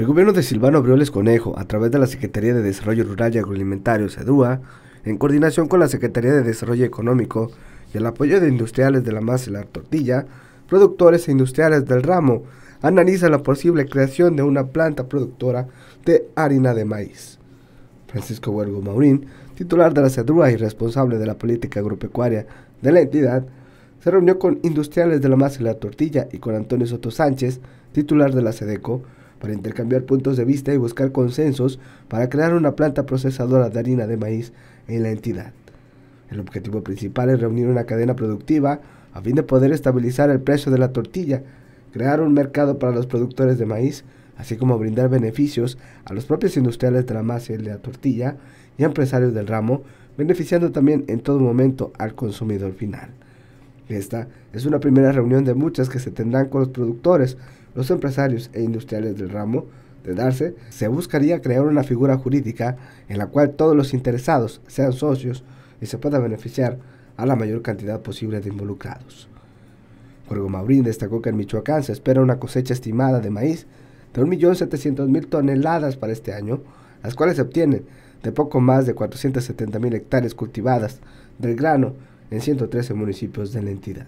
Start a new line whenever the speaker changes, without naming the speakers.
El gobierno de Silvano Brioles Conejo, a través de la Secretaría de Desarrollo Rural y Agroalimentario, SEDUA, en coordinación con la Secretaría de Desarrollo Económico y el apoyo de industriales de la masa y la tortilla, productores e industriales del ramo, analiza la posible creación de una planta productora de harina de maíz. Francisco Huergo Maurín, titular de la CEDRUA y responsable de la política agropecuaria de la entidad, se reunió con industriales de la masa y la tortilla y con Antonio Soto Sánchez, titular de la SEDECO, para intercambiar puntos de vista y buscar consensos para crear una planta procesadora de harina de maíz en la entidad. El objetivo principal es reunir una cadena productiva a fin de poder estabilizar el precio de la tortilla, crear un mercado para los productores de maíz, así como brindar beneficios a los propios industriales de la masa y de la tortilla y empresarios del ramo, beneficiando también en todo momento al consumidor final. Esta es una primera reunión de muchas que se tendrán con los productores, los empresarios e industriales del ramo. De darse, se buscaría crear una figura jurídica en la cual todos los interesados sean socios y se pueda beneficiar a la mayor cantidad posible de involucrados. Jorge Maurín destacó que en Michoacán se espera una cosecha estimada de maíz de 1.700.000 toneladas para este año, las cuales se obtienen de poco más de 470.000 hectáreas cultivadas del grano en 113 municipios de la entidad.